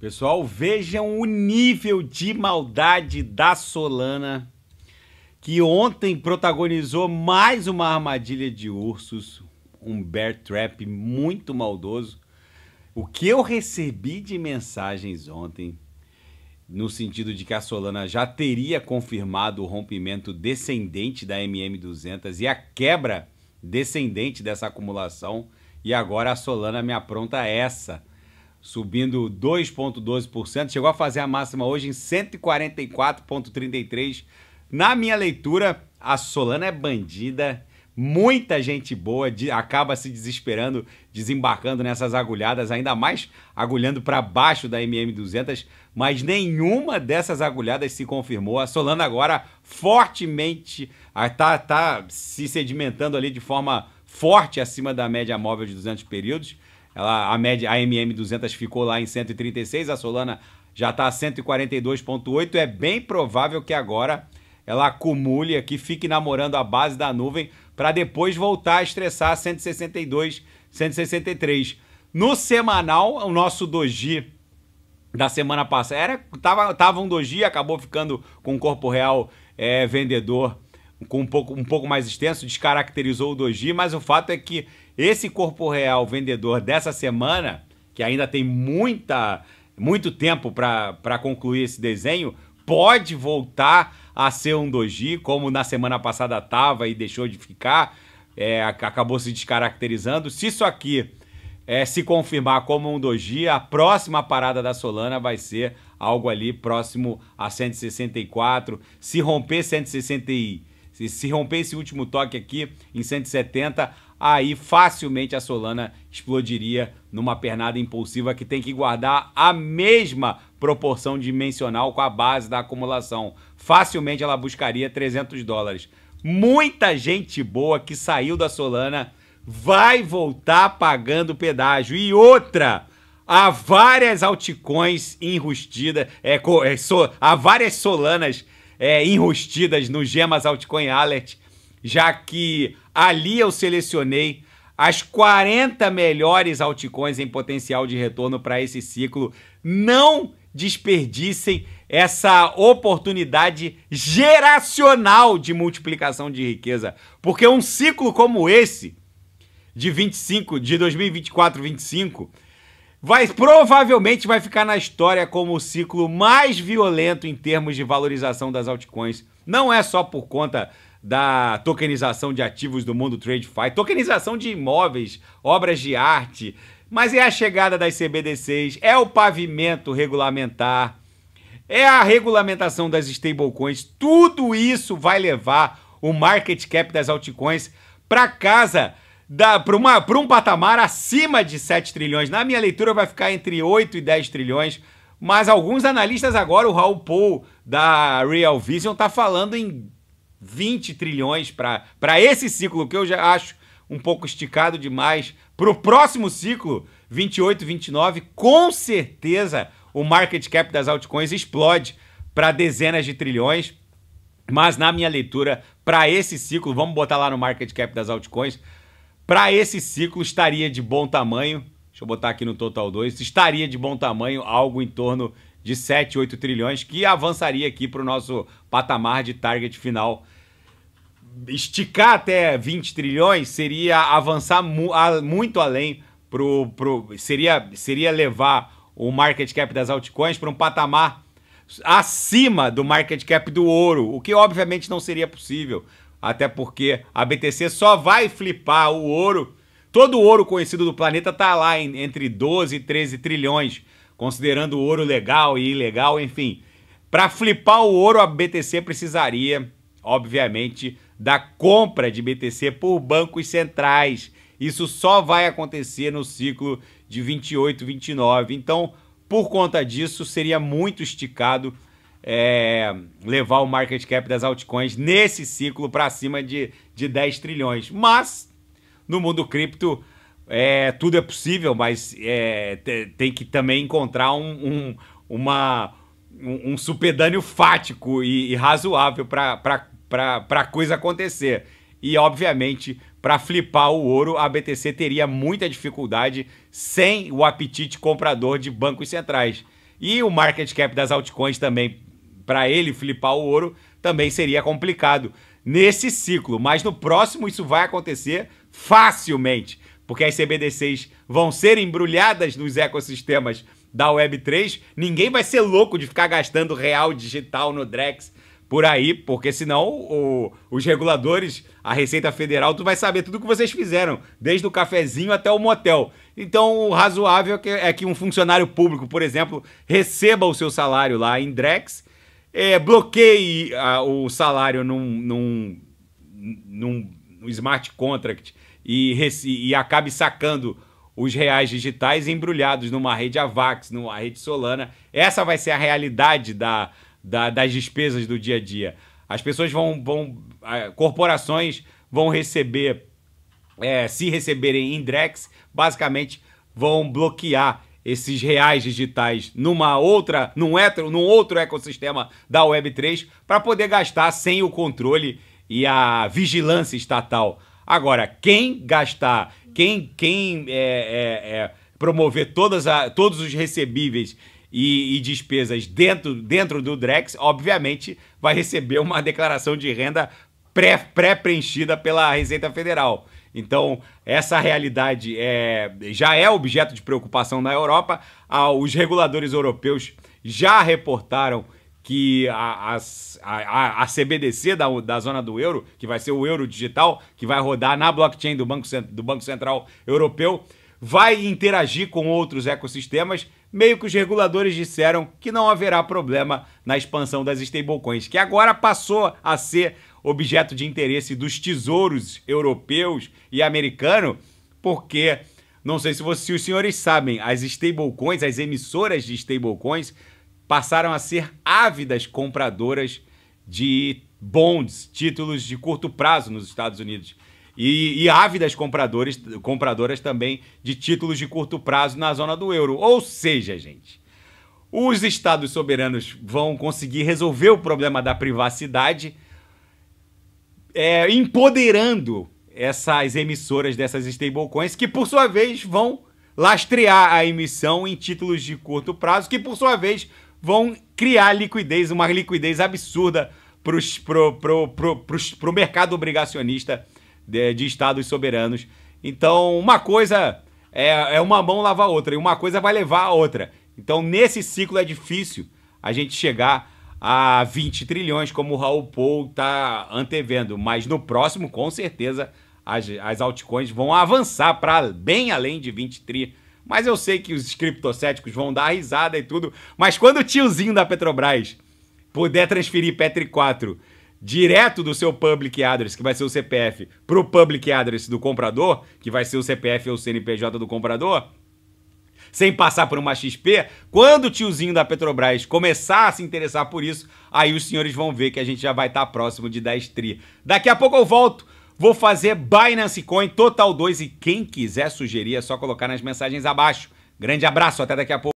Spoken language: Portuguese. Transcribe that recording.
Pessoal, vejam o nível de maldade da Solana, que ontem protagonizou mais uma armadilha de ursos, um bear trap muito maldoso. O que eu recebi de mensagens ontem, no sentido de que a Solana já teria confirmado o rompimento descendente da MM200 e a quebra descendente dessa acumulação, e agora a Solana me apronta essa subindo 2,12%. Chegou a fazer a máxima hoje em 144,33%. Na minha leitura, a Solana é bandida. Muita gente boa de, acaba se desesperando, desembarcando nessas agulhadas, ainda mais agulhando para baixo da MM200, mas nenhuma dessas agulhadas se confirmou. A Solana agora fortemente está tá se sedimentando ali de forma forte acima da média móvel de 200 períodos. Ela, a média a MM 200 ficou lá em 136, a Solana já está a 142.8. É bem provável que agora ela acumule aqui, fique namorando a base da nuvem para depois voltar a estressar 162, 163. No semanal, o nosso doji da semana passada era tava, tava um doji, acabou ficando com o corpo real é, vendedor com um pouco, um pouco mais extenso, descaracterizou o doji, mas o fato é que esse corpo real vendedor dessa semana, que ainda tem muita, muito tempo para concluir esse desenho, pode voltar a ser um doji, como na semana passada tava e deixou de ficar, é, acabou se descaracterizando. Se isso aqui é, se confirmar como um doji, a próxima parada da Solana vai ser algo ali próximo a 164. Se romper 165 se, se romper esse último toque aqui em 170, aí facilmente a Solana explodiria numa pernada impulsiva que tem que guardar a mesma proporção dimensional com a base da acumulação. Facilmente ela buscaria 300 dólares. Muita gente boa que saiu da Solana vai voltar pagando pedágio. E outra, há várias altcoins enrustidas, é, é, so, há várias Solanas enrustidas é, enrustidas no Gemas Altcoin Alert, já que ali eu selecionei as 40 melhores altcoins em potencial de retorno para esse ciclo. Não desperdicem essa oportunidade geracional de multiplicação de riqueza, porque um ciclo como esse de 25 de 2024 25 Vai, provavelmente vai ficar na história como o ciclo mais violento em termos de valorização das altcoins. Não é só por conta da tokenização de ativos do mundo TradeFi, tokenização de imóveis, obras de arte, mas é a chegada das CBDCs, é o pavimento regulamentar, é a regulamentação das stablecoins. Tudo isso vai levar o market cap das altcoins para casa para um patamar acima de 7 trilhões. Na minha leitura, vai ficar entre 8 e 10 trilhões. Mas alguns analistas agora, o Raul Paul da Real Vision, está falando em 20 trilhões para esse ciclo, que eu já acho um pouco esticado demais. Para o próximo ciclo, 28, 29, com certeza o market cap das altcoins explode para dezenas de trilhões. Mas na minha leitura, para esse ciclo, vamos botar lá no market cap das altcoins, para esse ciclo estaria de bom tamanho, deixa eu botar aqui no total 2, estaria de bom tamanho algo em torno de 7, 8 trilhões, que avançaria aqui para o nosso patamar de target final. Esticar até 20 trilhões seria avançar mu a, muito além pro, pro seria seria levar o market cap das altcoins para um patamar acima do market cap do ouro, o que obviamente não seria possível, até porque a BTC só vai flipar o ouro. Todo o ouro conhecido do planeta está lá em, entre 12 e 13 trilhões, considerando o ouro legal e ilegal, enfim. Para flipar o ouro, a BTC precisaria, obviamente, da compra de BTC por bancos centrais. Isso só vai acontecer no ciclo de 28, 29. Então, por conta disso, seria muito esticado é, levar o market cap das altcoins nesse ciclo para cima de, de 10 trilhões. Mas, no mundo cripto, é, tudo é possível, mas é, tem que também encontrar um, um uma, um, um supedâneo fático e, e razoável para a coisa acontecer. E, obviamente, para flipar o ouro, a BTC teria muita dificuldade sem o apetite comprador de bancos centrais. E o market cap das altcoins também para ele flipar o ouro também seria complicado nesse ciclo, mas no próximo isso vai acontecer facilmente, porque as CBDCs vão ser embrulhadas nos ecossistemas da Web3. Ninguém vai ser louco de ficar gastando real digital no Drex por aí, porque senão o, os reguladores, a Receita Federal, tu vai saber tudo o que vocês fizeram, desde o cafezinho até o motel. Então, o razoável é que, é que um funcionário público, por exemplo, receba o seu salário lá em Drex é, bloqueie a, ah, o salário num, num, num, smart contract e, e acabe sacando os reais digitais embrulhados numa rede Avax, numa rede Solana. Essa vai ser a realidade da, da, das despesas do dia a dia. As pessoas vão, vão ah, corporações vão receber, é, se receberem em Drex, basicamente vão bloquear esses reais digitais numa outra, num, hétero, num outro ecossistema da Web3 para poder gastar sem o controle e a vigilância estatal. Agora, quem gastar, quem, quem é, é, é, promover todas a, todos os recebíveis e, e, despesas dentro, dentro do Drex, obviamente vai receber uma declaração de renda pré-preenchida pré pela Receita Federal. Então, essa realidade é, já é objeto de preocupação na Europa. Ah, os reguladores europeus já reportaram que a, a, a, a CBDC da, da zona do euro, que vai ser o euro digital, que vai rodar na blockchain do Banco, do Banco Central Europeu, vai interagir com outros ecossistemas meio que os reguladores disseram que não haverá problema na expansão das stablecoins, que agora passou a ser objeto de interesse dos tesouros europeus e americano, porque não sei se, você, se os senhores sabem, as stablecoins, as emissoras de stablecoins passaram a ser ávidas compradoras de bonds, títulos de curto prazo nos Estados Unidos e, e ávidas compradores, compradoras também de títulos de curto prazo na zona do euro. Ou seja, gente, os estados soberanos vão conseguir resolver o problema da privacidade é, empoderando essas emissoras dessas stablecoins, que por sua vez vão lastrear a emissão em títulos de curto prazo, que por sua vez vão criar liquidez, uma liquidez absurda para o pro, pro, pro, pro mercado obrigacionista de, de estados soberanos. Então, uma coisa é, é uma mão lavar a outra, e uma coisa vai levar a outra. Então, nesse ciclo é difícil a gente chegar a 20 trilhões, como o Raul Paul está antevendo. Mas no próximo, com certeza, as, as altcoins vão avançar para bem além de 20 trilhões. Mas eu sei que os criptocéticos vão dar risada e tudo. Mas quando o tiozinho da Petrobras puder transferir Petri 4 direto do seu public address, que vai ser o CPF, para o public address do comprador, que vai ser o CPF ou o CNPJ do comprador, sem passar por uma XP, quando o tiozinho da Petrobras começar a se interessar por isso, aí os senhores vão ver que a gente já vai estar tá próximo de 10 tri. Daqui a pouco eu volto. Vou fazer Binance Coin Total 2 e quem quiser sugerir é só colocar nas mensagens abaixo. Grande abraço, até daqui a pouco.